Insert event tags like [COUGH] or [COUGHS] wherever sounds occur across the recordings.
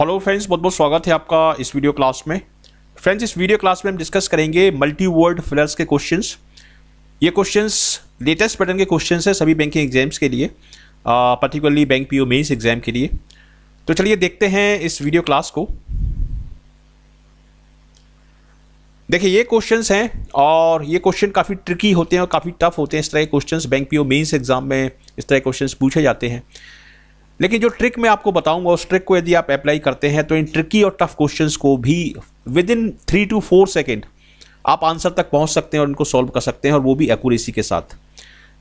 hello friends बहुत बहुत स्वागत है आपका इस वीडियो क्लास में फ्रेंड्स इस वीडियो क्लास में हम डिस्कस करेंगे मल्टी वर्ड फिलर्स के क्वेश्चंस ये क्वेश्चंस लेटेस्ट पैटर्न के क्वेश्चंस हैं सभी बैंकिंग एग्जाम्स के लिए particularly bank PO O exam के लिए तो चलिए देखते हैं इस वीडियो क्लास को देखिए ये क्वेश्चन हैं और ये क्वेश्चन काफ़ी ट्रिकी होते हैं और काफ़ी टफ होते हैं इस तरह के question bank P O exam में इस तरह के क्वेश्चन पूछे जाते हैं लेकिन जो ट्रिक मैं आपको बताऊंगा उस ट्रिक को यदि आप अप्लाई करते हैं तो इन ट्रिकी और टफ क्वेश्चंस को भी within three to four second आप आंसर तक पहुंच सकते हैं और इनको सॉल्व कर सकते हैं और वो भी एक्यूरेसी के साथ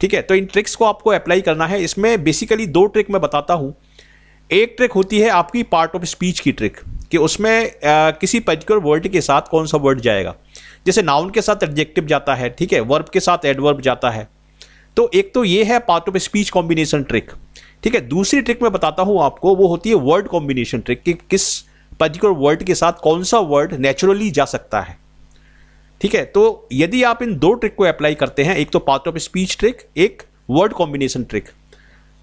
ठीक है तो इन ट्रिक्स को आपको अप्लाई करना है इसमें बेसिकली दो ट्रिक मैं बताता हूँ एक ट्रिक होती है आपकी पार्ट ऑफ स्पीच की ट्रिक कि उसमें आ, किसी पर्टिकुलर वर्ड के साथ कौन सा वर्ड जाएगा जैसे नाउन के साथ एडजेक्टिव जाता है ठीक है वर्ब के साथ एडवर्ब जाता है तो एक तो ये है part of speech combination trick ठीक है दूसरी ट्रिक मैं बताता हूं आपको वो होती है वर्ड कॉम्बिनेशन ट्रिक कि किस पर्टिकुलर वर्ड के साथ कौन सा वर्ड नेचुरली जा सकता है ठीक है तो यदि आप इन दो ट्रिक को अप्लाई करते हैं एक तो पार्ट ऑफ स्पीच ट्रिक एक वर्ड कॉम्बिनेशन ट्रिक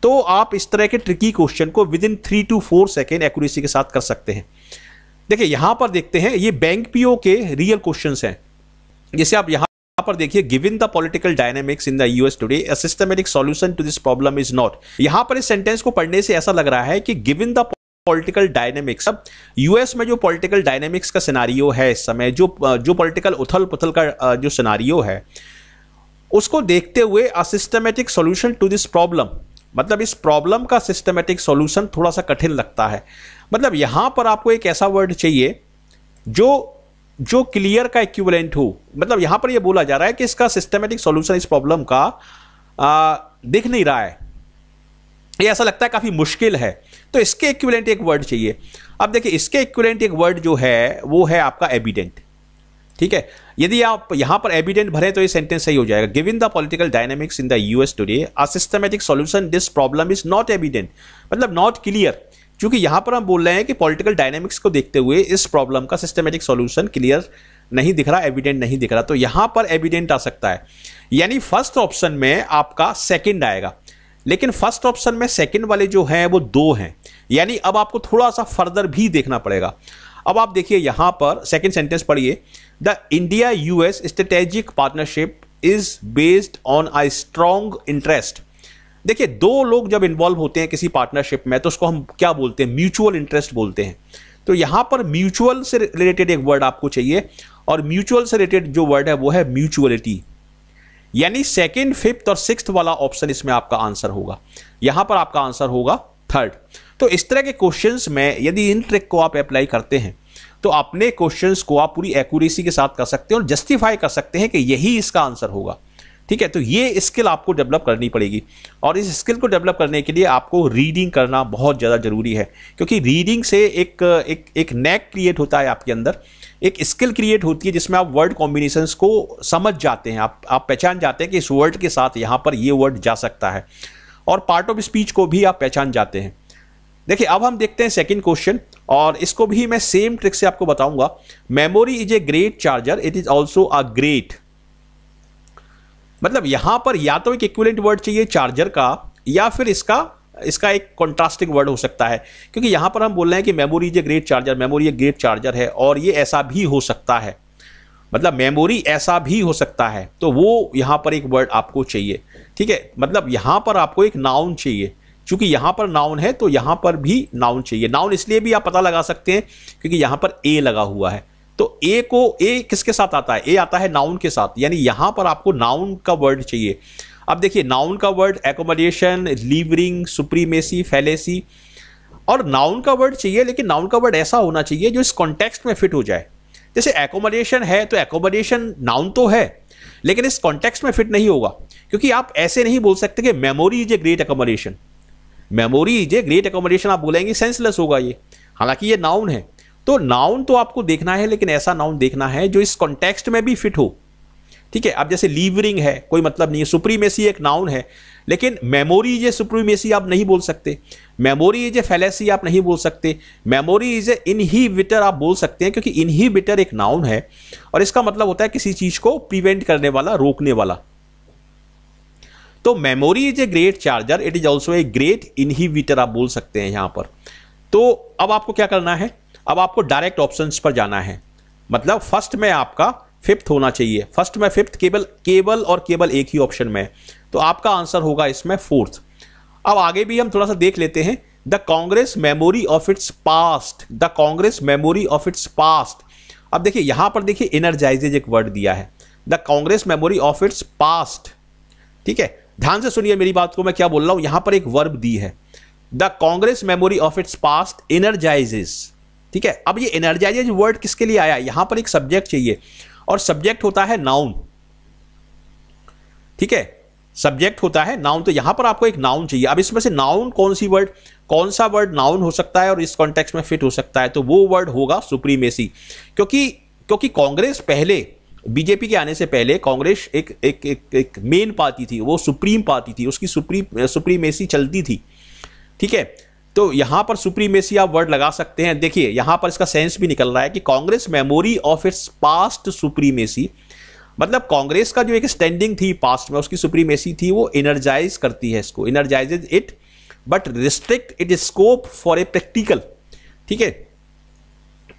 तो आप इस तरह के ट्रिकी क्वेश्चन को within three to four second accuracy के साथ कर सकते हैं देखिए यहां पर देखते हैं ये बैंक पीओ के रियल क्वेश्चन हैं जैसे आप यहां यहाँ पर देखिए given the political dynamics in the US today a systematic solution to this problem is not यहाँ पर इस सेंटेंस को पढ़ने से ऐसा लग रहा है कि गिवन द पॉलिटिकल डायनेमिक्स अब यूएस में जो पॉलिटिकल डायनेमिक्स का सिनारियो है इस समय जो जो पॉलिटिकल उथल पुथल का जो सिनारियो है उसको देखते हुए a systematic solution to this problem मतलब इस प्रॉब्लम का सिस्टमेटिक सॉल्यूशन थोड़ा सा कठिन लगता है मतलब यहाँ पर आपको एक ऐसा वर्ड चाहिए जो जो क्लियर का इक्विवेलेंट हो मतलब यहां पर यह बोला जा रहा है कि इसका सिस्टमेटिक सॉल्यूशन इस प्रॉब्लम का आ, दिख नहीं रहा है ये ऐसा लगता है काफ़ी मुश्किल है तो इसके इक्विवेलेंट एक वर्ड चाहिए अब देखिए इसके इक्विवेलेंट एक वर्ड जो है वो है आपका एविडेंट ठीक है यदि आप यहां पर एविडेंट भरे तो ये सेंटेंस सही हो जाएगा given the political dynamics in the US today a systematic solution this problem is not evident मतलब नॉट क्लियर क्योंकि यहाँ पर हम बोल रहे हैं कि पॉलिटिकल डायनेमिक्स को देखते हुए इस प्रॉब्लम का सिस्टमेटिक सॉल्यूशन क्लियर नहीं दिख रहा एविडेंट नहीं दिख रहा तो यहाँ पर एविडेंट आ सकता है यानी फर्स्ट ऑप्शन में आपका सेकेंड आएगा लेकिन फर्स्ट ऑप्शन में सेकेंड वाले जो हैं वो दो हैं यानी अब आपको थोड़ा सा फर्दर भी देखना पड़ेगा अब आप देखिए यहाँ पर सेकेंड सेंटेंस पढ़िए the India US strategic partnership is based on I strong interest देखिए दो लोग जब इन्वॉल्व होते हैं किसी पार्टनरशिप में तो उसको हम क्या बोलते हैं म्यूचुअल इंटरेस्ट बोलते हैं तो यहाँ पर म्यूचुअल से रिलेटेड एक वर्ड आपको चाहिए और म्यूचुअल से रिलेटेड जो वर्ड है वो है म्यूचुअलिटी यानी सेकेंड फिफ्थ और सिक्स वाला ऑप्शन इसमें आपका आंसर होगा यहां पर आपका आंसर होगा थर्ड तो इस तरह के क्वेश्चंस में यदि इन ट्रिक को आप अप्लाई करते हैं तो अपने क्वेश्चंस को आप पूरी एक्यूरेसी के साथ कर सकते हैं और जस्टिफाई कर सकते हैं कि यही इसका आंसर होगा ठीक है तो ये स्किल आपको डेवलप करनी पड़ेगी और इस स्किल को डेवलप करने के लिए आपको रीडिंग करना बहुत ज़्यादा ज़रूरी है क्योंकि रीडिंग से एक एक एक नेक क्रिएट होता है आपके अंदर एक स्किल क्रिएट होती है जिसमें आप वर्ड कॉम्बिनेशंस को समझ जाते हैं आप आप पहचान जाते हैं कि इस वर्ड के साथ यहाँ पर ये वर्ड जा सकता है और पार्ट ऑफ स्पीच को भी आप पहचान जाते हैं देखिए अब हम देखते हैं सेकेंड क्वेश्चन और इसको भी मैं सेम ट्रिक से आपको बताऊंगा memory is a great charger it is also a great मतलब यहाँ पर या तो एक इक्विलेंट वर्ड चाहिए चार्जर का या फिर इसका इसका एक कॉन्ट्रास्टिंग वर्ड हो सकता है क्योंकि यहाँ पर हम बोल रहे हैं कि memory is a great charger memory एक ग्रेट चार्जर है और ये ऐसा भी हो सकता है मतलब मेमोरी ऐसा भी हो सकता है तो वो यहाँ पर एक वर्ड आपको चाहिए ठीक है मतलब यहाँ पर आपको एक नाउन चाहिए चूंकि यहाँ पर नाउन है तो यहाँ पर भी नाउन चाहिए नाउन इसलिए भी आप पता लगा सकते हैं क्योंकि यहाँ पर ए लगा हुआ है तो ए को ए किसके साथ आता है ए आता है नाउन के साथ यानी यहां पर आपको नाउन का वर्ड चाहिए अब देखिए नाउन का word accommodation levering supremacy fallacy और नाउन का वर्ड चाहिए लेकिन नाउन का वर्ड ऐसा होना चाहिए जो इस कॉन्टेक्स्ट में फिट हो जाए जैसे एकोमोडेशन है तो एकोमोडेशन नाउन तो है लेकिन इस कॉन्टेक्स्ट में फिट नहीं होगा क्योंकि आप ऐसे नहीं बोल सकते कि memory is a great accommodation memory is a great accommodation आप बोलेंगे सेंसलेस होगा ये हालांकि ये नाउन है तो नाउन तो आपको देखना है लेकिन ऐसा नाउन देखना है जो इस कॉन्टेक्स्ट में भी फिट हो ठीक है अब जैसे लीवरिंग है कोई मतलब नहीं है सुप्रीमेसी एक नाउन है लेकिन मेमोरी इज ए सुप्रीमेसी आप नहीं बोल सकते मेमोरी इज ए फैलेसी आप नहीं बोल सकते मेमोरी इज ए इनहीबिटर आप बोल सकते हैं क्योंकि इनहीबिटर एक नाउन है और इसका मतलब होता है किसी चीज को प्रिवेंट करने वाला रोकने वाला तो memory is a great charger it is also a great inhibitor आप बोल सकते हैं यहां पर तो अब आपको क्या करना है अब आपको डायरेक्ट ऑप्शन पर जाना है मतलब फर्स्ट में आपका फिफ्थ होना चाहिए फर्स्ट में फिफ्थ केवल केबल और केबल एक ही ऑप्शन में है तो आपका आंसर होगा इसमें फोर्थ अब आगे भी हम थोड़ा सा देख लेते हैं the Congress memory of its past the Congress memory of its past अब देखिए यहां पर देखिए एनर्जाइजेज एक वर्ड दिया है the Congress memory of its past ठीक है ध्यान से सुनिए मेरी बात को मैं क्या बोल रहा हूं यहां पर एक वर्ब दी है the Congress memory of its past energises ठीक है अब ये एनर्जाइज वर्ड किसके लिए आया यहां पर एक सब्जेक्ट चाहिए और सब्जेक्ट होता है नाउन ठीक है सब्जेक्ट होता है नाउन तो यहां पर आपको एक नाउन चाहिए अब इसमें से नाउन कौन सी वर्ड कौन सा वर्ड नाउन हो सकता है और इस कॉन्टेक्स्ट में फिट हो सकता है तो वो वर्ड होगा सुप्रीमेसी क्योंकि क्योंकि कांग्रेस पहले बीजेपी के आने से पहले कांग्रेस एक एक एक, एक मेन पार्टी थी वो सुप्रीम पार्टी थी उसकी सुप्रीम सुप्रीमेसी चलती थी ठीक है तो यहां पर सुप्रीमेसी आप वर्ड लगा सकते हैं देखिए यहां पर इसका सेंस भी निकल रहा है कि Congress memory of its past supremacy मतलब कांग्रेस का जो एक स्टैंडिंग थी पास्ट में उसकी सुप्रीमेसी थी वो इनर्जाइज करती है इसको energise it but restrict it scope for a practical ठीक है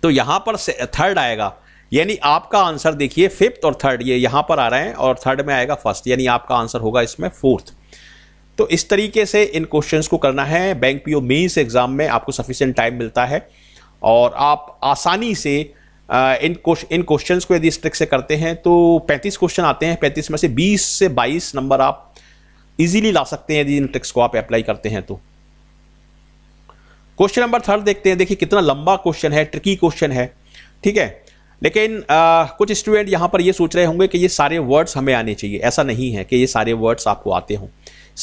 तो यहां पर थर्ड आएगा यानी आपका आंसर देखिए फिफ्थ और थर्ड ये यहां पर आ रहे हैं और थर्ड में आएगा फर्स्ट यानी आपका आंसर होगा इसमें फोर्थ तो इस तरीके से इन क्वेश्चंस को करना है बैंक पीओ मेंस एग्जाम में आपको सफिशिएंट टाइम मिलता है और आप आसानी से इन इन क्वेश्चंस को यदि इस ट्रिक से करते हैं तो 35 क्वेश्चन आते हैं 35 में से 20 से 22 नंबर आप इजीली ला सकते हैं यदि इन ट्रिक्स को आप अप्लाई करते हैं तो क्वेश्चन नंबर थर्ड देखते हैं देखिए कितना लंबा क्वेश्चन है ट्रिकी क्वेश्चन है ठीक है लेकिन आ, कुछ स्टूडेंट यहाँ पर ये सोच रहे होंगे कि ये सारे वर्ड्स हमें आने चाहिए ऐसा नहीं है कि ये सारे वर्ड्स आपको आते हों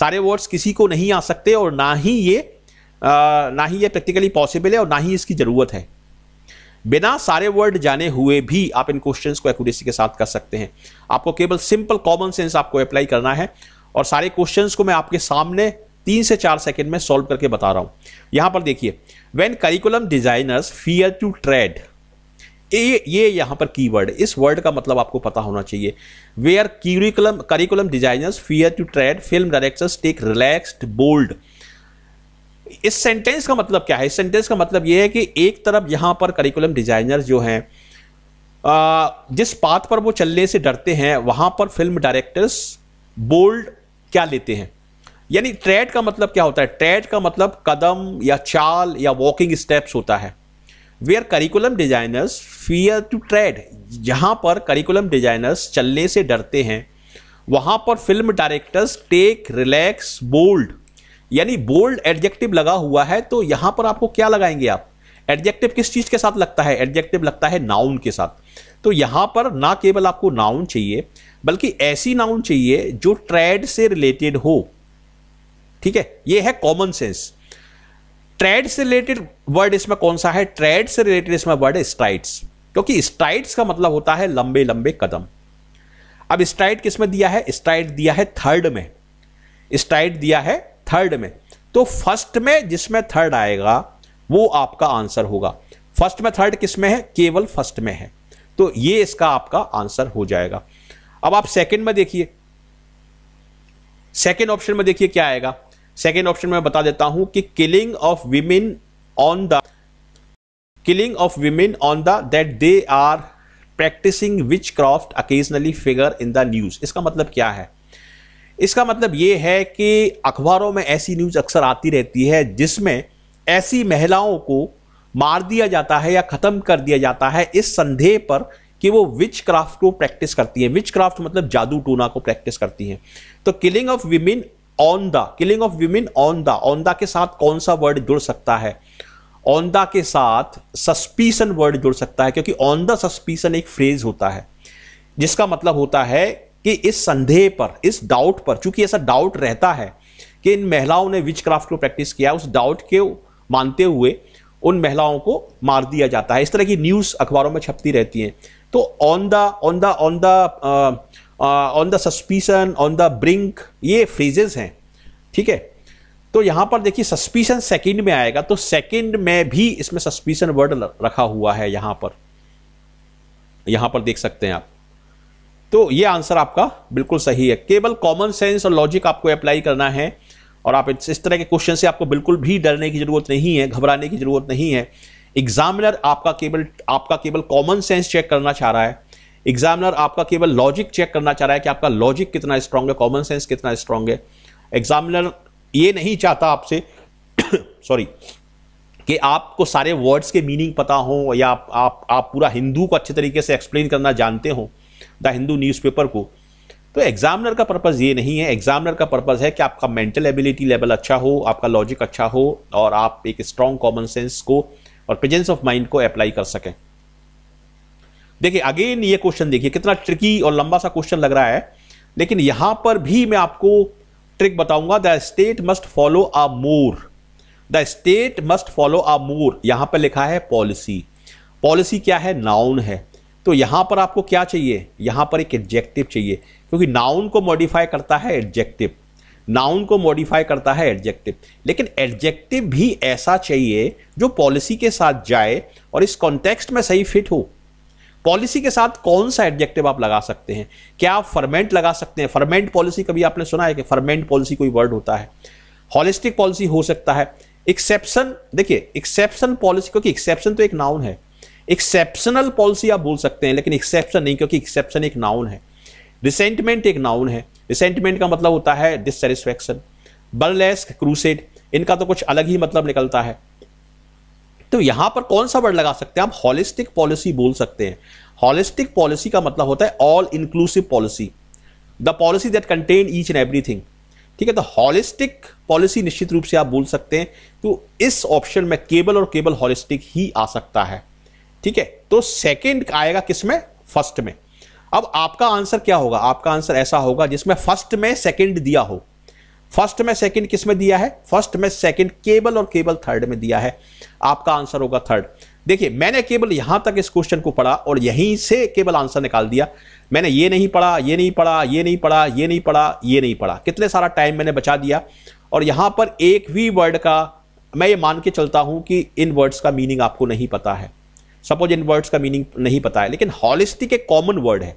सारे वर्ड्स किसी को नहीं आ सकते और ना ही ये आ, ना ही ये प्रैक्टिकली पॉसिबल है और ना ही इसकी ज़रूरत है बिना सारे वर्ड जाने हुए भी आप इन क्वेश्चंस को एक्यूरेसी के साथ कर सकते हैं आपको केवल सिंपल कॉमन सेंस आपको अप्लाई करना है और सारे क्वेश्चंस को मैं आपके सामने तीन से चार सेकेंड में सॉल्व करके बता रहा हूं यहां पर देखिए when curriculum designers fear to tread ये ये यहाँ पर कीवर्ड इस वर्ड का मतलब आपको पता होना चाहिए where curriculum curriculum designers fear to tread film directors take relaxed bold इस सेंटेंस का मतलब क्या है इस सेंटेंस का मतलब यह है कि एक तरफ यहाँ पर करिकुलम डिजाइनर्स जो हैं जिस पाथ पर वो चलने से डरते हैं वहाँ पर फिल्म डायरेक्टर्स बोल्ड क्या लेते हैं यानी ट्रेड का मतलब क्या होता है ट्रेड का मतलब कदम या चाल या वॉकिंग स्टेप्स होता है where curriculum designers fear to tread जहाँ पर करिकुलम डिजाइनर्स चलने से डरते हैं वहाँ पर film directors take relax bold यानी बोल्ड एडजेक्टिव लगा हुआ है तो यहाँ पर आपको क्या लगाएंगे आप एडजेक्टिव किस चीज़ के साथ लगता है एडजेक्टिव लगता है नाउन के साथ तो यहाँ पर ना केवल आपको नाउन चाहिए बल्कि ऐसी नाउन चाहिए जो ट्रेड से रिलेटेड हो ठीक है ये है कॉमन सेंस ट्रेड से रिलेटेड वर्ड इसमें कौन सा है ट्रेड से रिलेटेड इसमें वर्ड है स्ट्राइड्स क्योंकि स्ट्राइड्स का मतलब होता है लंबे लंबे कदम अब स्ट्राइड किस में दिया है स्ट्राइड दिया है थर्ड में स्ट्राइड दिया है थर्ड में तो फर्स्ट में जिसमें थर्ड आएगा वो आपका आंसर होगा फर्स्ट में थर्ड किसमें है केवल फर्स्ट में है तो ये इसका आपका आंसर हो जाएगा अब आप सेकंड में देखिए सेकंड ऑप्शन में देखिए क्या आएगा सेकेंड ऑप्शन में बता देता हूं कि killing of women on the of women on the that they are practising which witchcraft occasionally figure in the news इसका मतलब क्या है इसका मतलब ये है कि अखबारों में ऐसी न्यूज़ अक्सर आती रहती है जिसमें ऐसी महिलाओं को मार दिया जाता है या ख़त्म कर दिया जाता है इस संदेह पर कि वो विच क्राफ्ट को प्रैक्टिस करती हैं विच क्राफ्ट मतलब जादू टोना को प्रैक्टिस करती हैं तो killing of women on the killing of women on the on the के साथ कौन सा वर्ड जुड़ सकता है ऑन द के साथ सस्पीशन वर्ड जुड़ सकता है क्योंकि ऑन द सस्पीशन एक फ्रेज होता है जिसका मतलब होता है कि इस संदेह पर इस डाउट पर चूंकि ऐसा डाउट रहता है कि इन महिलाओं ने विच क्राफ्ट को प्रैक्टिस किया उस डाउट के मानते हुए उन महिलाओं को मार दिया जाता है इस तरह की न्यूज़ अखबारों में छपती रहती हैं तो on the on the on the on the suspicion on the brink ये फ्रेजेस हैं ठीक है तो यहां पर देखिए सस्पीशन सेकंड में आएगा तो सेकंड में भी इसमें सस्पीसन वर्ड रखा हुआ है यहां पर यहां पर देख सकते हैं आप तो ये आंसर आपका बिल्कुल सही है केवल कॉमन सेंस और लॉजिक आपको अप्लाई करना है और आप इस तरह के क्वेश्चन से आपको बिल्कुल भी डरने की जरूरत नहीं है घबराने की जरूरत नहीं है एग्जामिनर आपका केवल आपका केवल कॉमन सेंस चेक करना चाह रहा है एग्जामिनर आपका केवल लॉजिक चेक करना चाह रहा है कि आपका लॉजिक कितना स्ट्रांग है कॉमन सेंस कितना स्ट्रांग है एग्जामिनर ये नहीं चाहता आपसे सॉरी [COUGHS] कि आपको सारे वर्ड्स के मीनिंग पता हो या आप आप, आप पूरा हिंदू को अच्छे तरीके से एक्सप्लेन करना जानते हो द हिंदू न्यूज़पेपर को तो एग्जामिनर का पर्पज़ ये नहीं है एग्जामिनर का पर्पज़ है कि आपका मेंटल एबिलिटी लेवल अच्छा हो आपका लॉजिक अच्छा हो और आप एक स्ट्रांग कॉमन सेंस को और प्रेजेंस ऑफ माइंड को अप्लाई कर सकें देखिए अगेन ये क्वेश्चन देखिए कितना ट्रिकी और लंबा सा क्वेश्चन लग रहा है लेकिन यहां पर भी मैं आपको ट्रिक बताऊंगा the state must follow a more the state must follow a more यहां पर लिखा है पॉलिसी पॉलिसी क्या है नाउन है तो यहां पर आपको क्या चाहिए यहां पर एक एडजेक्टिव चाहिए क्योंकि नाउन को मॉडिफाई करता है एडजेक्टिव नाउन को मॉडिफाई करता है एडजेक्टिव लेकिन एडजेक्टिव भी ऐसा चाहिए जो पॉलिसी के साथ जाए और इस कॉन्टेक्स्ट में सही फिट हो पॉलिसी के साथ कौन सा एडजेक्टिव आप लगा सकते हैं क्या आप फर्मेंट लगा सकते हैं फर्मेंट पॉलिसी कभी आपने सुना है कि फर्मेंट पॉलिसी कोई वर्ड होता है हॉलिस्टिक पॉलिसी हो सकता है एक्सेप्शन देखिए एक्सेप्शन पॉलिसी क्योंकि एक्सेप्शन तो एक नाउन है एक्सेप्शनल पॉलिसी आप बोल सकते हैं लेकिन एक्सेप्शन नहीं क्योंकि एक्सेप्शन एक नाउन है रिसेंटमेंट एक नाउन है रिसेंटमेंट का मतलब होता है डिससेटिस्फेक्शन बर्लेस्क क्रूसेड इनका तो कुछ अलग ही मतलब निकलता है तो यहां पर कौन सा वर्ड लगा सकते हैं आप हॉलिस्टिक पॉलिसी बोल सकते हैं हॉलिस्टिक पॉलिसी का मतलब होता है all inclusive policy the policy that contain each and everything ठीक है तो हॉलिस्टिक पॉलिसी निश्चित रूप से आप बोल सकते हैं तो इस ऑप्शन में केबल और केबल हॉलिस्टिक ही आ सकता है ठीक है तो सेकेंड आएगा किसमें फर्स्ट में अब आपका आंसर क्या होगा आपका आंसर ऐसा होगा जिसमें फर्स्ट में सेकेंड दिया हो फर्स्ट में सेकंड किस में दिया है फर्स्ट में सेकंड केबल और केबल थर्ड में दिया है आपका आंसर होगा थर्ड देखिए मैंने केवल यहां तक इस क्वेश्चन को पढ़ा और यहीं से केवल आंसर निकाल दिया मैंने ये नहीं पढ़ा ये नहीं पढ़ा ये नहीं पढ़ा ये नहीं पढ़ा ये नहीं पढ़ा कितने सारा टाइम मैंने बचा दिया और यहां पर एक भी वर्ड का मैं ये मान के चलता हूं कि इन वर्ड्स का मीनिंग आपको नहीं पता है सपोज इन वर्ड्स का मीनिंग नहीं पता है लेकिन हॉलिस्टिक एक कॉमन वर्ड है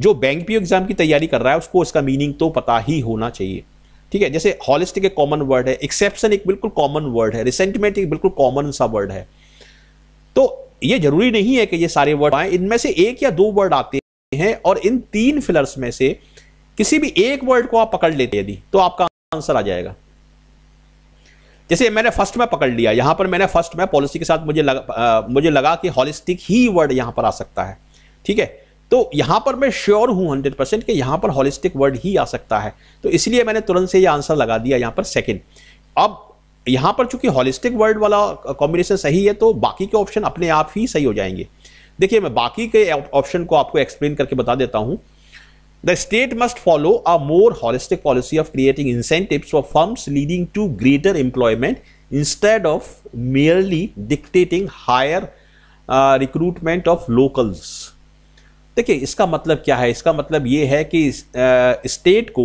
जो बैंक पी एग्जाम की तैयारी कर रहा है उसको इसका मीनिंग तो पता ही होना चाहिए ठीक है जैसे हॉलिस्टिक एक कॉमन वर्ड है एक्सेप्शन एक बिल्कुल कॉमन वर्ड है रिसेंटमेंट एक बिल्कुल कॉमन सा वर्ड है तो ये जरूरी नहीं है कि ये सारे वर्ड आए इनमें से एक या दो वर्ड आते हैं और इन तीन फिलर्स में से किसी भी एक वर्ड को आप पकड़ लेते यदि तो आपका आंसर आ जाएगा जैसे मैंने फर्स्ट में पकड़ लिया यहां पर मैंने फर्स्ट में पॉलिसी के साथ मुझे लगा, आ, मुझे लगा कि हॉलिस्टिक ही वर्ड यहां पर आ सकता है ठीक है तो यहां पर मैं श्योर हूं हंड्रेड परसेंट कि यहां पर हॉलिस्टिक वर्ड ही आ सकता है तो इसलिए मैंने तुरंत से यह आंसर लगा दिया यहां पर सेकेंड अब यहां पर चूंकि हॉलिस्टिक वर्ड वाला कॉम्बिनेशन सही है तो बाकी के ऑप्शन अपने आप ही सही हो जाएंगे देखिए मैं बाकी के ऑप्शन को आपको एक्सप्लेन करके बता देता हूं the state must follow a more holistic policy of creating incentive for firms leading to greater employment instead of merely dictating higher recruitment of locals देखिए इसका मतलब क्या है इसका मतलब ये है कि स्टेट को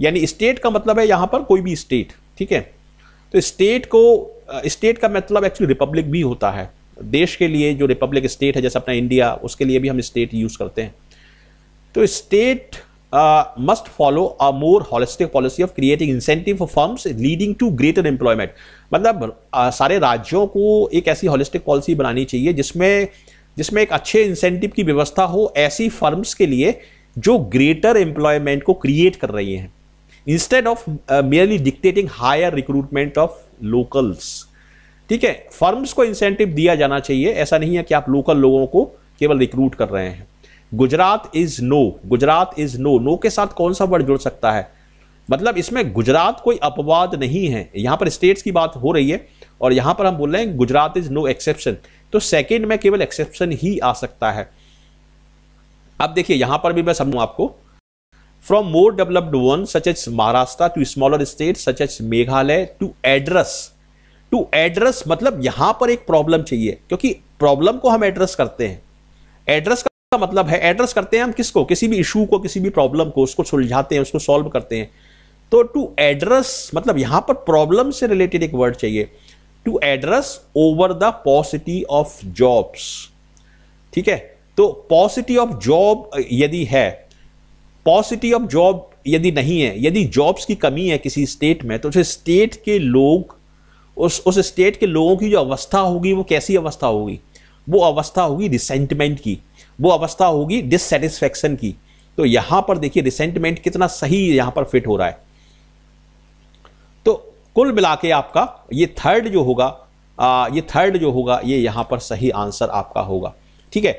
यानी स्टेट का मतलब है यहाँ पर कोई भी स्टेट ठीक है तो स्टेट को स्टेट का मतलब एक्चुअली रिपब्लिक भी होता है देश के लिए जो रिपब्लिक स्टेट है जैसे अपना इंडिया उसके लिए भी हम स्टेट यूज़ करते हैं तो state must follow a more holistic policy of creating incentive for firms leading to greater employment मतलब uh, सारे राज्यों को एक ऐसी हॉलिस्टिक पॉलिसी बनानी चाहिए जिसमें uh, जिसमें एक अच्छे इंसेंटिव की व्यवस्था हो ऐसी फर्म्स के लिए जो ग्रेटर एम्प्लॉयमेंट को क्रिएट कर रही हैं instead of merely dictating higher recruitment of locals ठीक है फर्म्स को इंसेंटिव दिया जाना चाहिए ऐसा नहीं है कि आप लोकल लोगों को केवल रिक्रूट कर रहे हैं Gujarat is no Gujarat is no no के साथ कौन सा वर्ड जुड़ सकता है मतलब इसमें गुजरात कोई अपवाद नहीं है यहां पर स्टेट्स की बात हो रही है और यहां पर हम बोल रहे हैं गुजरात इज नो एक्सेप्शन तो सेकेंड में केवल एक्सेप्शन ही आ सकता है अब देखिए यहां पर भी मैं समझू आपको from more developed one such as Maharashtra to smaller state such as Meghalaya to address to address मतलब यहां पर एक प्रॉब्लम चाहिए क्योंकि प्रॉब्लम को हम एड्रेस करते हैं एड्रेस का मतलब है एड्रेस करते हैं हम किसको किसी भी इशू को किसी भी प्रॉब्लम को उसको सुलझाते हैं उसको सॉल्व करते हैं तो टू एड्रेस मतलब यहां पर प्रॉब्लम से रिलेटेड एक वर्ड चाहिए to address over the paucity of jobs ठीक है तो पॉसिटी ऑफ जॉब यदि है पॉसिटी ऑफ जॉब यदि नहीं है यदि जॉब्स की कमी है किसी स्टेट में तो उस स्टेट के लोग उस उस स्टेट के लोगों की जो अवस्था होगी वो कैसी अवस्था होगी वो अवस्था होगी रिसेंटमेंट की वो अवस्था होगी डिससेटिस्फेक्शन की तो यहां पर देखिए रिसेंटमेंट कितना सही यहां पर फिट हो रहा है कुल मिला के आपका ये थर्ड जो होगा आ, ये थर्ड जो होगा ये यहां पर सही आंसर आपका होगा ठीक है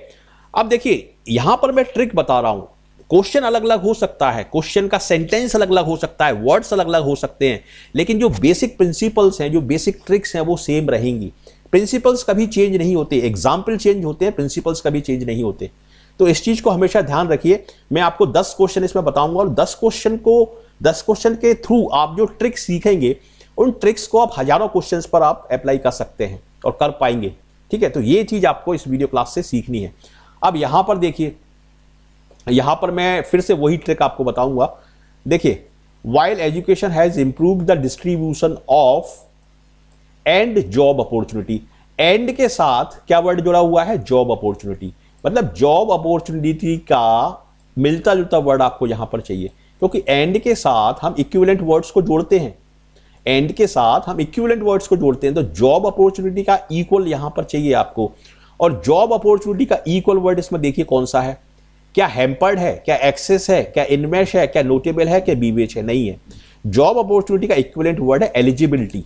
अब देखिए यहां पर मैं ट्रिक बता रहा हूं क्वेश्चन अलग अलग हो सकता है क्वेश्चन का सेंटेंस अलग अलग हो सकता है वर्ड्स अलग अलग हो सकते हैं लेकिन जो बेसिक प्रिंसिपल्स हैं जो बेसिक ट्रिक्स हैं वो सेम रहेंगी प्रिंसिपल्स कभी चेंज नहीं होते एग्जाम्पल चेंज होते हैं प्रिंसिपल्स कभी चेंज नहीं होते तो इस चीज़ को हमेशा ध्यान रखिए मैं आपको दस क्वेश्चन इसमें बताऊंगा और दस क्वेश्चन को दस क्वेश्चन के थ्रू आप जो ट्रिक सीखेंगे उन ट्रिक्स को आप हजारों क्वेश्चंस पर आप अप्लाई कर सकते हैं और कर पाएंगे ठीक है तो ये चीज़ आपको इस वीडियो क्लास से सीखनी है अब यहां पर देखिए यहां पर मैं फिर से वही ट्रिक आपको बताऊंगा देखिए while education has improve the distribution of and job opportunity and के साथ क्या वर्ड जुड़ा हुआ है जॉब अपॉर्चुनिटी मतलब जॉब अपॉर्चुनिटी का मिलता जुलता वर्ड आपको यहां पर चाहिए क्योंकि एंड के साथ हम इक्विवेलेंट वर्ड्स को जोड़ते हैं एंड के साथ हम इक्विवेलेंट वर्ड्स को जोड़ते हैं तो जॉब अपॉर्चुनिटी का इक्वल यहां पर चाहिए आपको और जॉब अपॉर्चुनिटी का इक्वल वर्ड इसमें देखिए कौन सा है क्या हेम्पर्ड है क्या एक्सेस है क्या इनमेश है क्या नोटेबल है क्या बीवेच है नहीं है जॉब अपॉर्चुनिटी का इक्विवेलेंट वर्ड है एलिजिबिलिटी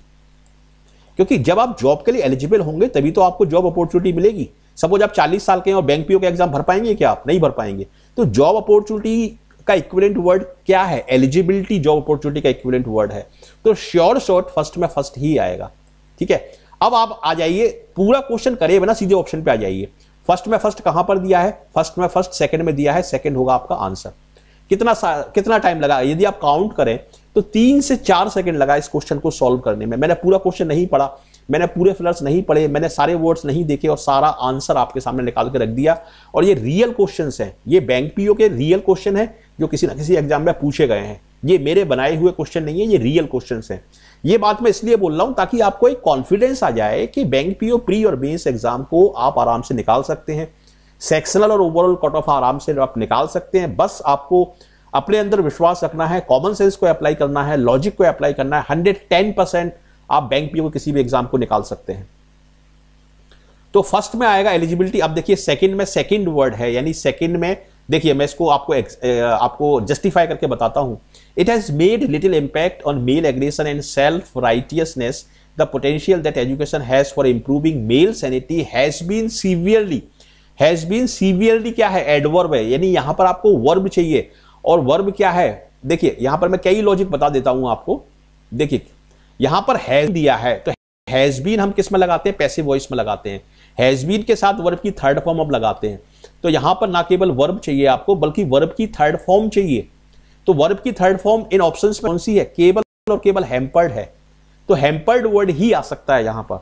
क्योंकि जब आप जॉब के लिए एलिजिबल होंगे तभी तो आपको जॉब अपॉर्चुनिटी मिलेगी सपोज आप 40 साल के हैं और बैंक पीओ का एग्जाम भर पाएंगे क्या आप नहीं भर पाएंगे तो जॉब अपॉर्चुनिटी का इक्विवेलेंट वर्ड क्या है एलिजिबिलिटी जॉब अपॉर्चुनिटी का इक्विवेलेंट वर्ड है तो श्योर शॉर्ट फर्स्ट में फर्स्ट ही आएगा ठीक है अब आप आ जाइए पूरा क्वेश्चन करे बिना सीधे ऑप्शन पे आ जाइए फर्स्ट में फर्स्ट कहां पर दिया है फर्स्ट में फर्स्ट सेकंड में दिया है सेकंड होगा आपका आंसर कितना कितना टाइम लगा यदि आप काउंट करें तो तीन से चार सेकंड लगा इस क्वेश्चन को सॉल्व करने में मैंने पूरा क्वेश्चन नहीं पढ़ा मैंने पूरे फिलर्स नहीं पढ़े मैंने सारे वर्ड्स नहीं देखे और सारा आंसर आपके सामने निकाल के रख दिया और ये रियल क्वेश्चन है ये बैंक पीओ के रियल क्वेश्चन है जो किसी ना किसी एग्जाम में पूछे गए हैं ये मेरे बनाए हुए क्वेश्चन नहीं है ये रियल क्वेश्चन हैं ये बात मैं इसलिए बोल रहा हूं ताकि आपको एक कॉन्फिडेंस आ जाए कि बैंक पीओ प्री और मेन्स एग्जाम को आप आराम से निकाल सकते हैं सेक्शनल और ओवरऑल कट ऑफ आराम से आप निकाल सकते हैं बस आपको अपने अंदर विश्वास रखना है कॉमन सेंस को अप्लाई करना है लॉजिक को अप्लाई करना है हंड्रेड टेन परसेंट आप बैंक पीओ किसी भी एग्जाम को निकाल सकते हैं तो फर्स्ट में आएगा एलिजिबिलिटी अब देखिए सेकंड में सेकंड वर्ड है यानी सेकंड में देखिए मैं इसको आपको आपको जस्टिफाई करके बताता हूँ it has made little impact on male aggression and self righteousness the potential that education has for improving male sanity has been severely has been severely क्या है एडवर्ब है यानी यहाँ पर आपको वर्ब चाहिए और वर्ब क्या है देखिए यहाँ पर मैं कई लॉजिक बता देता हूँ आपको देखिए यहाँ पर हैज दिया है तो हैज बीन हम किस में लगाते हैं पैसिव वॉइस में लगाते हैं हैज बीन के साथ वर्ब की थर्ड फॉर्म अब लगाते हैं तो यहां पर ना केवल वर्ब चाहिए आपको बल्कि वर्ब की थर्ड फॉर्म चाहिए तो वर्ब की थर्ड फॉर्म इन ऑप्शन में कौन सी है केवल और केवल हेम्पर्ड है तो हेम्पर्ड वर्ड ही आ सकता है यहां पर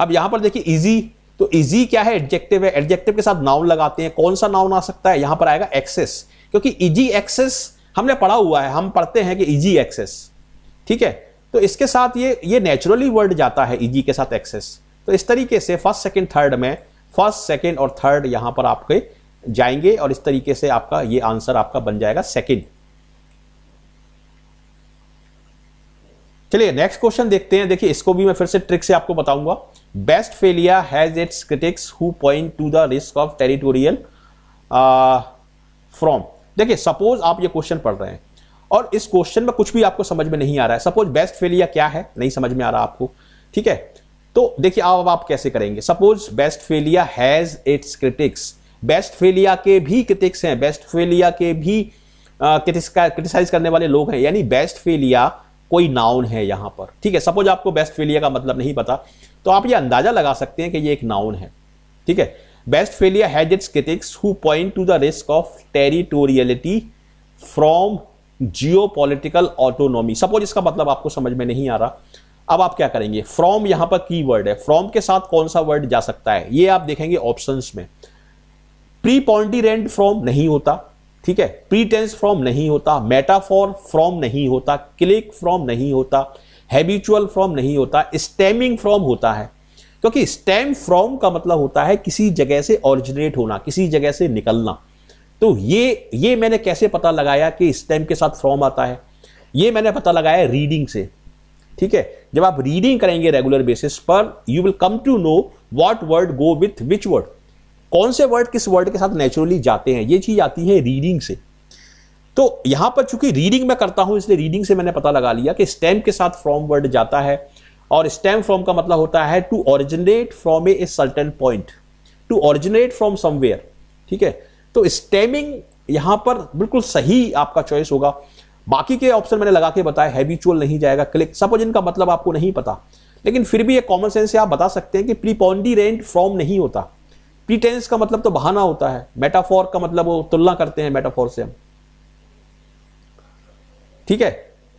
अब यहां पर देखिए इजी तो इजी क्या है एडजेक्टिव है एडजेक्टिव के साथ नाउन लगाते हैं कौन सा नाउन आ सकता है यहां पर आएगा एक्सेस क्योंकि इजी एक्सेस हमने पढ़ा हुआ है हम पढ़ते हैं कि इजी एक्सेस ठीक है तो इसके साथ ये ये नेचुरली वर्ड जाता है इजी के साथ एक्सेस तो इस तरीके से फर्स्ट सेकंड थर्ड में फर्स्ट सेकेंड और थर्ड यहां पर आपके जाएंगे और इस तरीके से आपका ये आंसर आपका बन जाएगा सेकेंड चलिए नेक्स्ट क्वेश्चन देखते हैं देखिए इसको भी मैं फिर से ट्रिक से आपको बताऊंगा Westphalia has its critics who point to the risk of territorial from देखिए सपोज आप ये क्वेश्चन पढ़ रहे हैं और इस क्वेश्चन में कुछ भी आपको समझ में नहीं आ रहा है सपोज बेस्ट फेलिया क्या है नहीं समझ में आ रहा आपको ठीक है तो देखिए अब आप कैसे करेंगे suppose Westphalia has its critics Westphalia के भी क्रिटिक्स हैं बेस्ट फेलिया के भी क्रिटिसाइज करने वाले लोग हैं यानी बेस्ट फेलिया कोई नाउन है यहां पर ठीक है सपोज आपको बेस्ट फेलिया का मतलब नहीं पता तो आप ये अंदाजा लगा सकते हैं कि ये एक नाउन है ठीक है Westphalia has its critics who point to the risk of territoriality from geopolitical autonomy suppose इसका मतलब आपको समझ में नहीं आ रहा अब आप क्या करेंगे फ्रॉम यहां पर की वर्ड है फ्रॉम के साथ कौन सा वर्ड जा सकता है ये आप देखेंगे ऑप्शन में प्री पॉन्टीरेंट फ्रॉम नहीं होता ठीक है प्री टेंस फ्रॉम नहीं होता मेटाफॉर फ्रॉम नहीं होता क्लिक फ्रॉम नहीं होता हैबिचुअल फ्रॉम नहीं होता स्टेमिंग फ्रॉम होता है क्योंकि स्टेम फ्रॉम का मतलब होता है किसी जगह से ऑरिजिनेट होना किसी जगह से निकलना तो ये ये मैंने कैसे पता लगाया कि स्टेम के साथ फ्रॉम आता है ये मैंने पता लगाया रीडिंग से ठीक है जब आप रीडिंग करेंगे रेगुलर बेसिस पर you will come to know what word go with which word कौन से वर्ड किस वर्ड के साथ नेचुरली जाते हैं ये चीज आती है रीडिंग से तो यहां पर चूंकि रीडिंग में करता हूं इसलिए रीडिंग से मैंने पता लगा लिया कि स्टेम के साथ फ्रॉम वर्ड जाता है और स्टेम फ्रॉम का मतलब होता है to originate from a certain point to originate from somewhere ठीक है तो स्टेमिंग यहां पर बिल्कुल सही आपका चॉइस होगा बाकी के ऑप्शन मैंने लगा के बताया हैबिचुअल नहीं जाएगा क्लिक सपोज इनका मतलब आपको नहीं पता लेकिन फिर भी एक कॉमन सेंस से आप बता सकते हैं कि प्रीपॉन्डीरेंट फॉर्म नहीं होता प्रीटेंस का मतलब तो बहाना होता है मेटाफॉर का मतलब वो तुलना करते हैं मेटाफॉर से हम ठीक है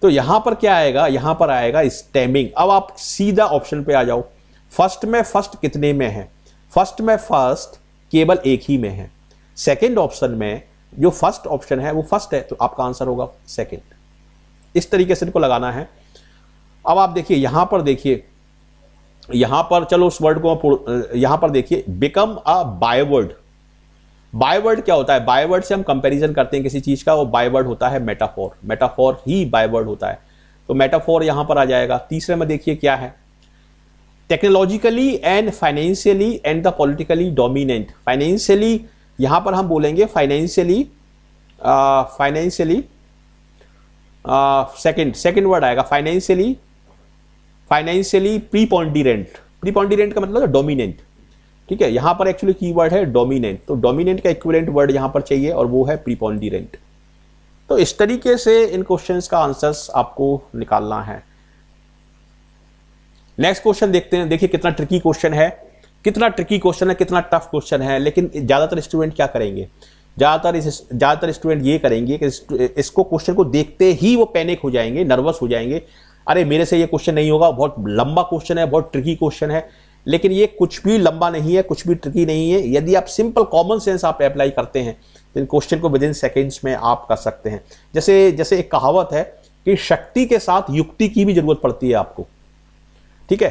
तो यहां पर क्या आएगा यहां पर आएगा स्टेमिंग अब आप सीधा ऑप्शन पे आ जाओ फर्स्ट में फर्स्ट कितने में है फर्स्ट में फर्स्ट केवल एक ही में है सेकेंड ऑप्शन में जो फर्स्ट ऑप्शन है वो फर्स्ट है तो आपका आंसर होगा सेकेंड इस तरीके से इनको लगाना है अब आप देखिए यहां पर देखिए यहां पर चलो उस वर्ड को यहां पर देखिए बिकम अ बायवर्ड बायवर्ड क्या होता है बायवर्ड से हम कंपैरिजन करते हैं किसी चीज का वो बायवर्ड होता है मेटाफोर मेटाफोर ही बायवर्ड होता है तो मेटाफोर यहां पर आ जाएगा तीसरे में देखिए क्या है technologically and financially and the politically dominant financially यहां पर हम बोलेंगे financially financially second second word आएगा फाइनेंशियली फाइनेंशियली प्रीपॉन्डीरेंट प्रीपॉन्डीरेंट का मतलब डोमिनेंट ठीक है यहां पर एक्चुअली की वर्ड है डोमिनेंट तो डोमिनेंट का इक्विलेंट वर्ड यहां पर चाहिए और वो है प्रीपॉन्डीरेंट तो इस तरीके से इन क्वेश्चन का आंसर्स आपको निकालना है नेक्स्ट क्वेश्चन देखते हैं देखिए कितना ट्रिकी क्वेश्चन है कितना ट्रिकी क्वेश्चन है कितना टफ क्वेश्चन है लेकिन ज़्यादातर स्टूडेंट क्या करेंगे ज़्यादातर इस ज़्यादातर स्टूडेंट ये करेंगे कि इसको क्वेश्चन को देखते ही वो पैनिक हो जाएंगे नर्वस हो जाएंगे अरे मेरे से ये क्वेश्चन नहीं होगा बहुत लंबा क्वेश्चन है बहुत ट्रिकी क्वेश्चन है लेकिन ये कुछ भी लंबा नहीं है कुछ भी ट्रिकी नहीं है यदि आप सिंपल कॉमन सेंस आप अप्लाई करते हैं तो इन क्वेश्चन को विद इन सेकेंड्स में आप कर सकते हैं जैसे जैसे एक कहावत है कि शक्ति के साथ युक्ति की भी जरूरत पड़ती है आपको ठीक है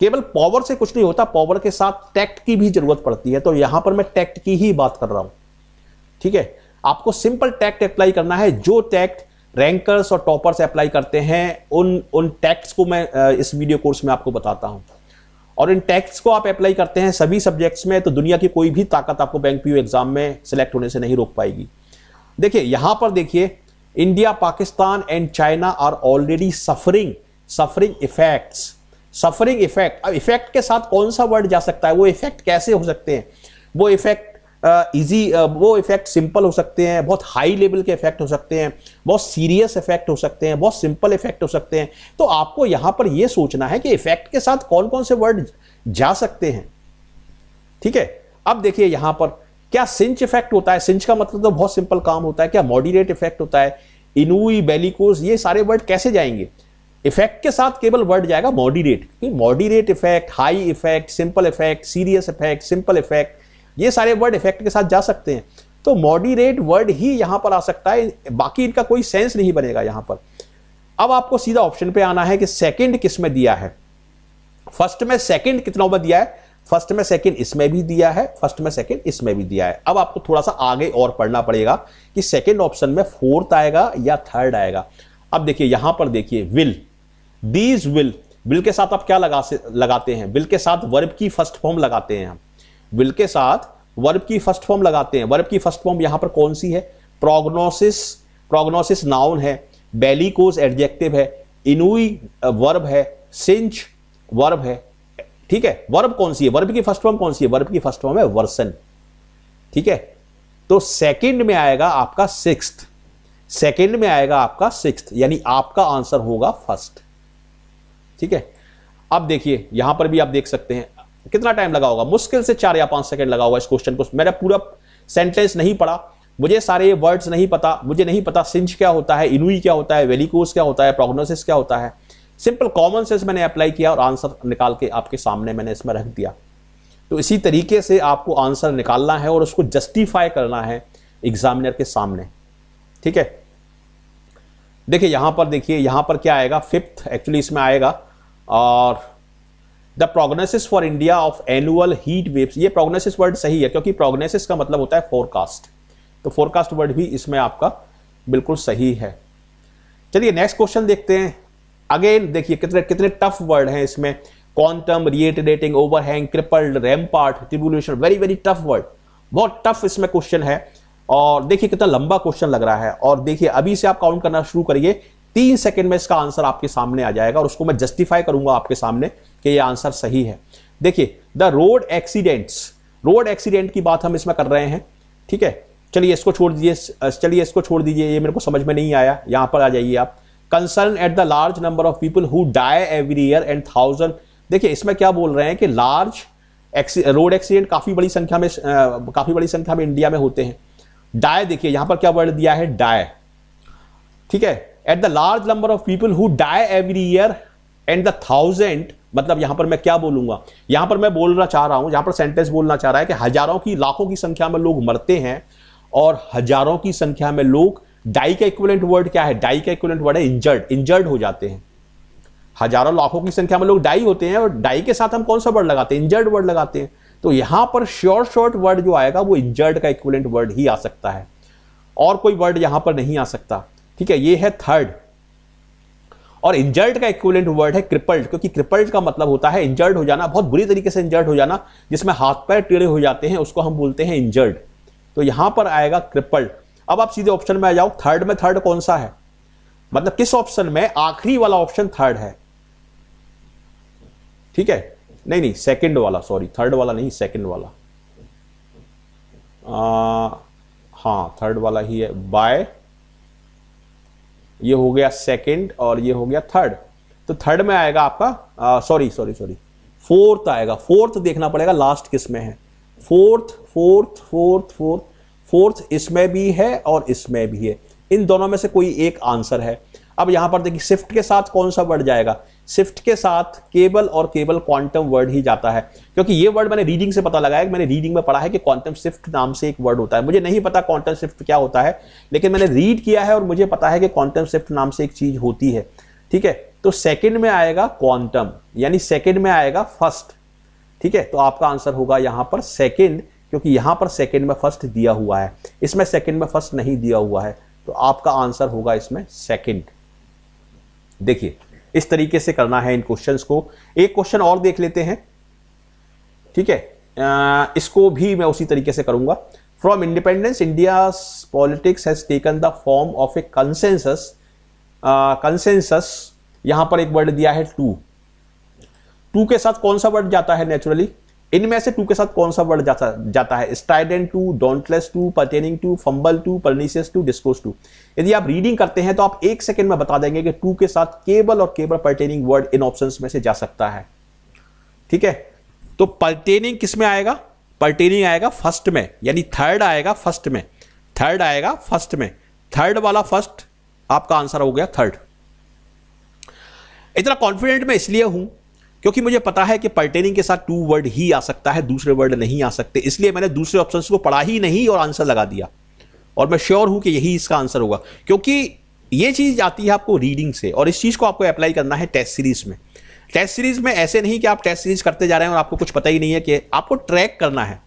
केवल पावर से कुछ नहीं होता पावर के साथ टैक्ट की भी जरूरत पड़ती है तो यहां पर मैं टैक्ट की ही बात कर रहा हूं ठीक है आपको सिंपल टैक्ट अप्लाई करना है जो टैक्ट रैंकर्स और टॉपर्स अप्लाई करते हैं उन उन टैक्ट्स को मैं इस वीडियो कोर्स में आपको बताता हूं और इन टैक्स को आप अप्लाई करते हैं सभी सब्जेक्ट्स में तो दुनिया की कोई भी ताकत आपको बैंक पी एग्जाम में सिलेक्ट होने से नहीं रोक पाएगी देखिए यहां पर देखिए India Pakistan and China are already suffering suffering effects suffering effect अब इफेक्ट के साथ कौन सा वर्ड जा सकता है वो इफेक्ट कैसे हो सकते हैं वो इफेक्ट इजी वो इफेक्ट सिंपल हो सकते हैं बहुत हाई लेवल के इफेक्ट हो सकते हैं बहुत सीरियस इफेक्ट हो सकते हैं बहुत सिंपल इफेक्ट हो सकते हैं तो आपको यहां पर यह सोचना है कि इफेक्ट के साथ कौन कौन से वर्ड जा सकते हैं ठीक है अब देखिए यहां पर क्या सिंच इफेक्ट होता है सिंच का मतलब तो बहुत सिंपल काम होता है क्या मॉड्यूलेट इफेक्ट होता है इनुई बेलिकोस ये सारे वर्ड कैसे जाएंगे इफेक्ट के साथ केवल वर्ड जाएगा moderate moderate effect high effect simple effect serious effect simple effect ये सारे वर्ड इफेक्ट के साथ जा सकते हैं तो मॉडरेट वर्ड ही यहां पर आ सकता है बाकी इनका कोई सेंस नहीं बनेगा यहां पर अब आपको सीधा ऑप्शन पे आना है कि सेकंड किस में दिया है फर्स्ट में सेकंड कितना में दिया है फर्स्ट में सेकंड इसमें भी दिया है फर्स्ट में सेकंड इसमें भी दिया है अब आपको थोड़ा सा आगे और पढ़ना पड़ेगा कि सेकंड ऑप्शन में फोर्थ आएगा या थर्ड आएगा अब देखिए यहां पर देखिए विल दीज विल विल के साथ आप क्या लगा से लगाते हैं विल के साथ वर्ब की फर्स्ट फॉर्म लगाते हैं हम विल के साथ वर्ब की फर्स्ट फॉर्म लगाते हैं वर्ब की फर्स्ट फॉर्म यहां पर कौन सी है प्रोग्नोसिस प्रोग्नोसिस नाउन है बेलिकोज एडजेक्टिव है इनुई वर्ब uh, है सिंच वर्ब है ठीक है वर्ब कौन सी है वर्ब की फर्स्ट फॉर्म कौन सी है वर्ब की फर्स्ट फॉर्म है वर्सन ठीक है तो सेकंड में आएगा आपका सिक्स्थ सेकंड में आएगा आपका सिक्स्थ यानी आपका आंसर होगा फर्स्ट ठीक है अब देखिए यहां पर भी आप देख सकते हैं कितना टाइम लगा होगा मुश्किल से चार या पांच सेकंड लगा होगा इस क्वेश्चन को मैंने पूरा सेंटेंस नहीं पढ़ा मुझे सारे वर्ड्स नहीं पता मुझे नहीं पता सिंच क्या होता है इनुई क्या होता है वेलिकोस क्या होता है प्रोग्नोसिस क्या होता है सिंपल कॉमन सेंस मैंने अप्लाई किया और आंसर निकाल के आपके सामने मैंने इसमें रख दिया तो इसी तरीके से आपको आंसर निकालना है और उसको जस्टिफाई करना है एग्जामिनर के सामने ठीक है देखिए यहां पर देखिए यहां पर क्या आएगा फिफ्थ एक्चुअली इसमें आएगा और the prognosis for India of annual heat waves ये प्रोग्नोसिस वर्ड सही है क्योंकि प्रोग्नोसिस का मतलब होता है फोरकास्ट तो फोरकास्ट वर्ड भी इसमें आपका बिल्कुल सही है चलिए नेक्स्ट क्वेश्चन देखते हैं अगेन देखिए कितने कितने टफ वर्ड हैं इसमें क्वांटम रिएटिडेटिंग overhang crippled rampart tribulation very very tough word बहुत टफ इसमें क्वेश्चन है और देखिए कितना लंबा क्वेश्चन लग रहा है और देखिए अभी से आप काउंट करना शुरू करिए तीन सेकंड में इसका आंसर आपके सामने आ जाएगा और उसको मैं जस्टिफाई करूंगा आपके सामने कि ये आंसर सही है देखिए the road accidents road accident की बात हम इसमें कर रहे हैं ठीक है चलिए इसको छोड़ दीजिए चलिए इसको छोड़ दीजिए ये मेरे को समझ में नहीं आया यहां पर आ जाइए आप concern at the large number of people who die every year and thousand देखिए इसमें क्या बोल रहे हैं कि लार्ज रोड एक्सीडेंट काफ़ी बड़ी संख्या में आ, काफ़ी बड़ी संख्या में इंडिया में होते हैं डाय देखिए यहां पर क्या वर्ड दिया है डाय ठीक है at the large number of people who die every year and the thousand मतलब यहां पर मैं क्या बोलूंगा यहां पर मैं बोलना चाह रहा हूं यहां पर सेंटेंस बोलना चाह रहा है कि हजारों की लाखों की संख्या में लोग मरते हैं और हजारों की संख्या में लोग डाई का इक्वलेंट वर्ड क्या है डाई का इक्वलेंट वर्ड है इंजर्ड इंजर्ड हो जाते हैं हजारों लाखों की संख्या में लोग डाई होते हैं और डाई के साथ हम कौन सा वर्ड लगाते हैं इंजर्ड वर्ड लगाते हैं तो यहां पर श्योर शॉर्ट वर्ड जो आएगा वो इंजर्ड का इक्वलेंट वर्ड ही आ सकता है और कोई वर्ड यहां पर नहीं आ सकता ठीक है ये है थर्ड और इंजर्ड का इक्विवेलेंट वर्ड है क्रिपल्ड क्योंकि क्रिपल्ड का मतलब होता है इंजर्ड हो जाना बहुत बुरी तरीके से इंजर्ड हो जाना जिसमें हाथ पैर टेढ़े हो जाते हैं उसको हम बोलते हैं इंजर्ड तो यहां पर आएगा क्रिपल्ड अब आप सीधे ऑप्शन में आ जाओ थर्ड में थर्ड कौन सा है मतलब किस ऑप्शन में आखिरी वाला ऑप्शन थर्ड है ठीक है नहीं नहीं सेकंड वाला सॉरी थर्ड वाला नहीं सेकंड वाला आ, हाँ थर्ड वाला ही है बाय ये हो गया सेकंड और ये हो गया थर्ड तो थर्ड में आएगा आपका सॉरी सॉरी सॉरी फोर्थ आएगा फोर्थ देखना पड़ेगा लास्ट किस में है fourth fourth fourth fourth fourth इसमें भी है और इसमें भी है इन दोनों में से कोई एक आंसर है अब यहां पर देखिए शिफ्ट के साथ कौन सा वर्ड जाएगा शिफ्ट के साथ केबल और केबल क्वांटम वर्ड ही जाता है क्योंकि ये वर्ड मैंने रीडिंग से पता लगाया मैंने रीडिंग में पढ़ा है कि क्वांटम शिफ्ट नाम से एक वर्ड होता है मुझे नहीं पता क्वांटम शिफ्ट क्या होता है लेकिन मैंने रीड किया है और मुझे पता है कि क्वांटम शिफ्ट नाम से एक चीज होती है ठीक है तो सेकेंड में आएगा क्वांटम यानी सेकेंड में आएगा फर्स्ट ठीक है तो आपका आंसर होगा यहां पर सेकेंड क्योंकि यहां पर सेकेंड में फर्स्ट दिया हुआ है इसमें सेकेंड में फर्स्ट नहीं दिया हुआ है तो आपका आंसर होगा इसमें सेकेंड देखिए इस तरीके से करना है इन क्वेश्चंस को एक क्वेश्चन और देख लेते हैं ठीक है इसको भी मैं उसी तरीके से करूंगा from independence India politics has taken the form of a consensus consensus यहां पर एक वर्ड दिया है टू टू के साथ कौन सा वर्ड जाता है नेचुरली इनमें से टू के साथ कौन सा वर्ड जाता जाता है strident to dauntless to pertaining to fumble to pernicious to discourse to यदि आप रीडिंग करते हैं तो आप एक सेकेंड में बता देंगे कि टू के साथ केबल और केबल पर्टेनिंग वर्ड इन ऑप्शन में से जा सकता है ठीक है तो पर्टेनिंग किस में आएगा पर्टेनिंग आएगा फर्स्ट में यानी थर्ड आएगा फर्स्ट में थर्ड आएगा फर्स्ट में थर्ड वाला फर्स्ट आपका आंसर हो गया थर्ड इतना कॉन्फिडेंट मैं इसलिए हूं क्योंकि मुझे पता है कि पर्टेनिंग के साथ टू वर्ड ही आ सकता है दूसरे वर्ड नहीं आ सकते इसलिए मैंने दूसरे ऑप्शन को पढ़ा ही नहीं और आंसर लगा दिया और मैं श्योर हूं कि यही इसका आंसर होगा क्योंकि ये चीज़ आती है आपको रीडिंग से और इस चीज़ को आपको अप्लाई करना है टेस्ट सीरीज़ में टेस्ट सीरीज़ में ऐसे नहीं कि आप टेस्ट सीरीज़ करते जा रहे हैं और आपको कुछ पता ही नहीं है कि आपको ट्रैक करना है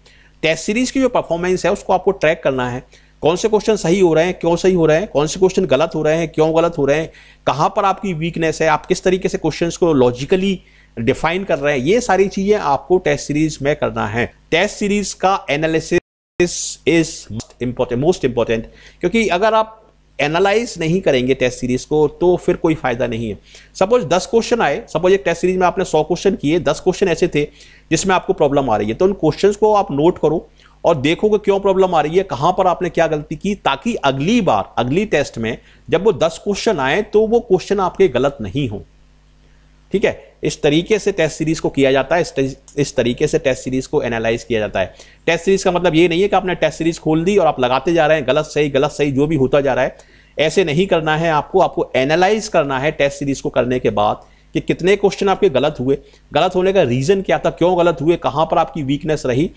टेस्ट सीरीज़ की जो परफॉर्मेंस है उसको आपको ट्रैक करना है कौन से क्वेश्चन सही हो रहे हैं क्यों सही हो रहे हैं कौन से क्वेश्चन गलत हो रहे हैं क्यों गलत हो रहे हैं कहाँ पर आपकी वीकनेस है आप किस तरीके से क्वेश्चन को लॉजिकली डिफाइन कर रहे हैं ये सारी चीजें आपको टेस्ट सीरीज में करना है टेस्ट सीरीज का analysis is important most important क्योंकि अगर आप एनालाइज नहीं करेंगे टेस्ट सीरीज को तो फिर कोई फायदा नहीं है सपोज दस क्वेश्चन आए सपोज एक टेस्ट सीरीज में आपने सौ क्वेश्चन किए दस क्वेश्चन ऐसे थे जिसमें आपको प्रॉब्लम आ रही है तो उन क्वेश्चन को आप नोट करो और देखो कि क्यों प्रॉब्लम आ रही है कहां पर आपने क्या गलती की ताकि अगली बार अगली टेस्ट में जब वो दस क्वेश्चन आए तो वो क्वेश्चन आपके गलत नहीं हों ठीक है इस तरीके से टेस्ट सीरीज को किया जाता है इस, इस तरीके से टेस्ट सीरीज को एनालाइज किया जाता है टेस्ट सीरीज का मतलब ये नहीं है कि आपने टेस्ट सीरीज खोल दी और आप लगाते जा रहे हैं गलत सही गलत सही जो भी होता जा रहा है ऐसे नहीं करना है आपको आपको एनालाइज करना है टेस्ट सीरीज को करने के बाद कि कितने क्वेश्चन आपके गलत हुए गलत होने का रीजन क्या था क्यों गलत हुए कहां पर आपकी वीकनेस रही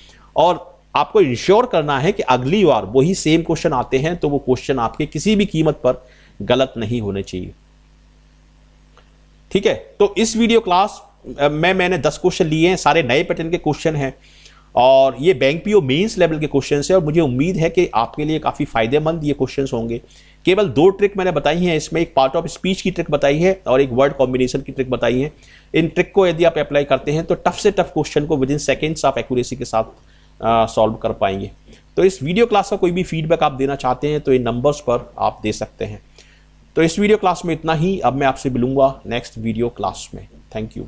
और आपको इंश्योर करना है कि अगली बार वही सेम क्वेश्चन आते हैं तो वो क्वेश्चन आपके किसी भी कीमत पर गलत नहीं होने चाहिए ठीक है तो इस वीडियो क्लास में मैंने दस क्वेश्चन लिए हैं सारे नए पैटर्न के क्वेश्चन हैं और ये बैंक पीओ मेंस लेवल के क्वेश्चन है और मुझे उम्मीद है कि आपके लिए काफ़ी फायदेमंद ये क्वेश्चन होंगे केवल दो ट्रिक मैंने बताई हैं इसमें एक पार्ट ऑफ स्पीच की ट्रिक बताई है और एक वर्ड कॉम्बिनेशन की ट्रिक बताई है इन ट्रिक को यदि आप अप्लाई करते हैं तो टफ से टफ क्वेश्चन को विद इन सेकेंड्स आप एक्यूरेसी के साथ सॉल्व कर पाएंगे तो इस वीडियो क्लास का कोई भी फीडबैक आप देना चाहते हैं तो इन नंबर्स पर आप दे सकते हैं तो इस वीडियो क्लास में इतना ही अब मैं आपसे मिलूंगा नेक्स्ट वीडियो क्लास में थैंक यू